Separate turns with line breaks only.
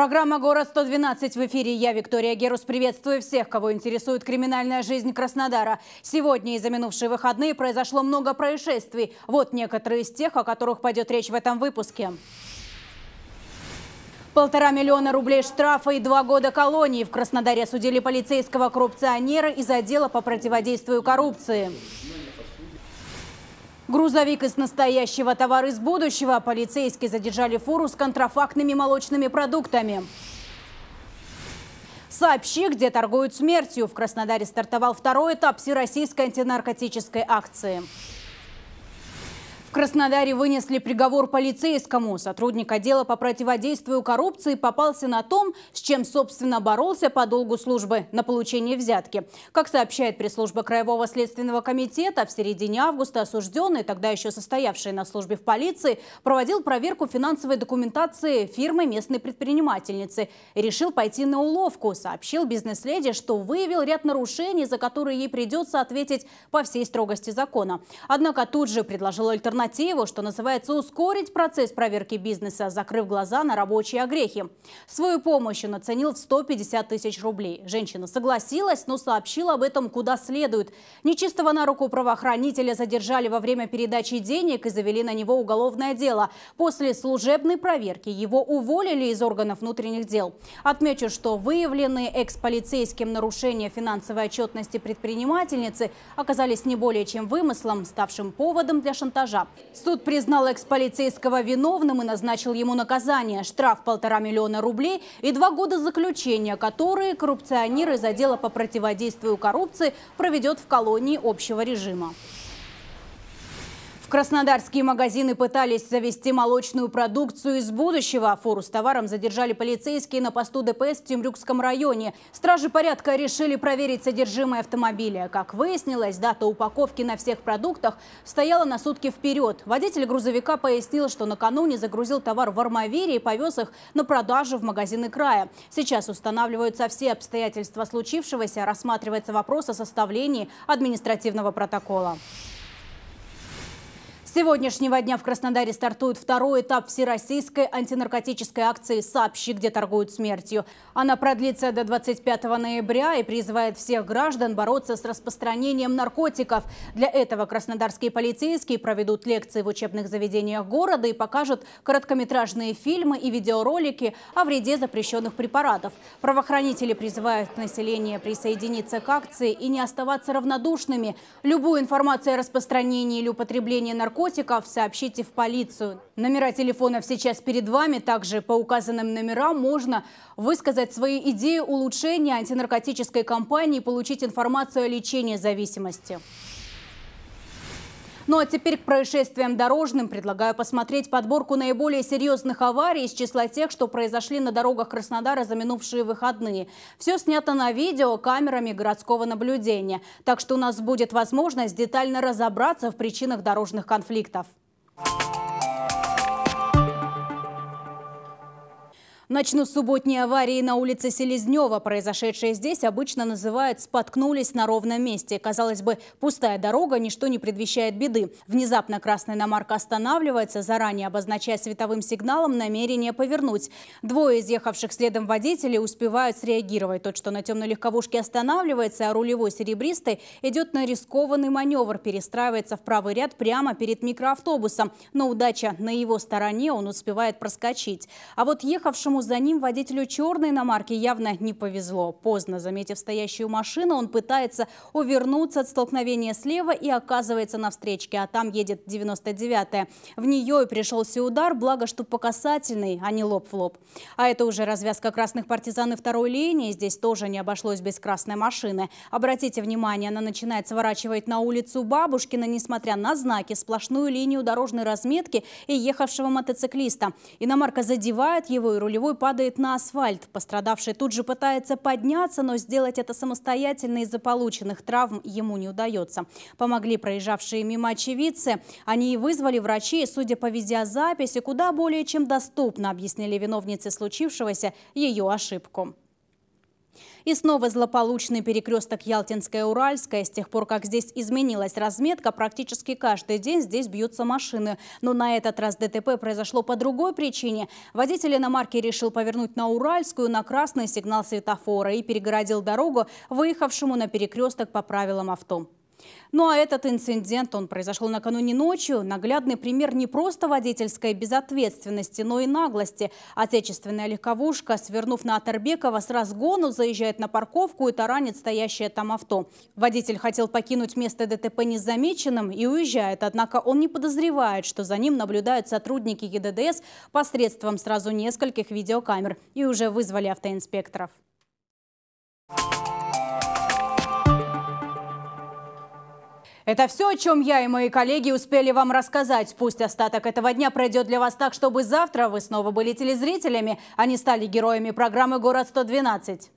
Программа «Город-112» в эфире. Я, Виктория Герус, приветствую всех, кого интересует криминальная жизнь Краснодара. Сегодня и за минувшие выходные произошло много происшествий. Вот некоторые из тех, о которых пойдет речь в этом выпуске. Полтора миллиона рублей штрафа и два года колонии. В Краснодаре судили полицейского коррупционера из отдела по противодействию коррупции. Грузовик из настоящего, товар из будущего. Полицейские задержали фуру с контрафактными молочными продуктами. Сообщи, где торгуют смертью. В Краснодаре стартовал второй этап всероссийской антинаркотической акции. В Краснодаре вынесли приговор полицейскому. Сотрудник отдела по противодействию коррупции попался на том, с чем, собственно, боролся по долгу службы на получение взятки. Как сообщает пресс-служба Краевого следственного комитета, в середине августа осужденный, тогда еще состоявший на службе в полиции, проводил проверку финансовой документации фирмы местной предпринимательницы и решил пойти на уловку. Сообщил бизнес-леди, что выявил ряд нарушений, за которые ей придется ответить по всей строгости закона. Однако тут же предложил альтернативу Челнотееву, что называется, ускорить процесс проверки бизнеса, закрыв глаза на рабочие огрехи. Свою помощь он оценил в 150 тысяч рублей. Женщина согласилась, но сообщила об этом куда следует. Нечистого на руку правоохранителя задержали во время передачи денег и завели на него уголовное дело. После служебной проверки его уволили из органов внутренних дел. Отмечу, что выявленные экс-полицейским нарушения финансовой отчетности предпринимательницы оказались не более чем вымыслом, ставшим поводом для шантажа. Суд признал экс-полицейского виновным и назначил ему наказание – штраф полтора миллиона рублей и два года заключения, которые коррупционер из отдела по противодействию коррупции проведет в колонии общего режима. Краснодарские магазины пытались завести молочную продукцию из будущего. Фору с товаром задержали полицейские на посту ДПС в Тюмрюкском районе. Стражи порядка решили проверить содержимое автомобиля. Как выяснилось, дата упаковки на всех продуктах стояла на сутки вперед. Водитель грузовика пояснил, что накануне загрузил товар в Армавире и повез их на продажу в магазины края. Сейчас устанавливаются все обстоятельства случившегося, рассматривается вопрос о составлении административного протокола сегодняшнего дня в Краснодаре стартует второй этап всероссийской антинаркотической акции «Сообщи, где торгуют смертью». Она продлится до 25 ноября и призывает всех граждан бороться с распространением наркотиков. Для этого краснодарские полицейские проведут лекции в учебных заведениях города и покажут короткометражные фильмы и видеоролики о вреде запрещенных препаратов. Правоохранители призывают население присоединиться к акции и не оставаться равнодушными. Любую информацию о распространении или употреблении наркотиков наркотиков, сообщите в полицию. Номера телефонов сейчас перед вами. Также по указанным номерам можно высказать свои идеи улучшения антинаркотической кампании и получить информацию о лечении зависимости. Ну а теперь к происшествиям дорожным. Предлагаю посмотреть подборку наиболее серьезных аварий из числа тех, что произошли на дорогах Краснодара за минувшие выходные. Все снято на видео камерами городского наблюдения. Так что у нас будет возможность детально разобраться в причинах дорожных конфликтов. Начну с субботней аварии на улице Селезнева. Произошедшее здесь обычно называют «споткнулись на ровном месте». Казалось бы, пустая дорога, ничто не предвещает беды. Внезапно красная иномарка останавливается, заранее обозначая световым сигналом намерение повернуть. Двое из ехавших следом водителей успевают среагировать. Тот, что на темной легковушке останавливается, а рулевой серебристый идет на рискованный маневр, перестраивается в правый ряд прямо перед микроавтобусом. Но удача на его стороне, он успевает проскочить. А вот ехавшему за ним водителю черной иномарки явно не повезло. Поздно заметив стоящую машину, он пытается увернуться от столкновения слева и оказывается на встречке, а там едет 99-я. В нее и пришелся удар, благо, что по касательной, а не лоб в лоб. А это уже развязка красных партизан и второй линии. Здесь тоже не обошлось без красной машины. Обратите внимание, она начинает сворачивать на улицу Бабушкина, несмотря на знаки, сплошную линию дорожной разметки и ехавшего мотоциклиста. Иномарка задевает его и рулевой головой падает на асфальт. Пострадавший тут же пытается подняться, но сделать это самостоятельно из-за полученных травм ему не удается. Помогли проезжавшие мимо очевидцы. Они и вызвали врачей, судя по видеозаписи, куда более чем доступно объяснили виновнице случившегося ее ошибку. И снова злополучный перекресток Ялтинская-Уральская. С тех пор, как здесь изменилась разметка, практически каждый день здесь бьются машины. Но на этот раз ДТП произошло по другой причине. Водитель иномарки решил повернуть на Уральскую на красный сигнал светофора и перегородил дорогу выехавшему на перекресток по правилам авто. Ну а этот инцидент, он произошел накануне ночью. Наглядный пример не просто водительской безответственности, но и наглости. Отечественная легковушка, свернув на Атербекова, с разгону заезжает на парковку и таранит стоящее там авто. Водитель хотел покинуть место ДТП незамеченным и уезжает, однако он не подозревает, что за ним наблюдают сотрудники ЕДДС посредством сразу нескольких видеокамер и уже вызвали автоинспекторов. Thank you. Это все, о чем я и мои коллеги успели вам рассказать. Пусть остаток этого дня пройдет для вас так, чтобы завтра вы снова были телезрителями, а не стали героями программы «Город 112».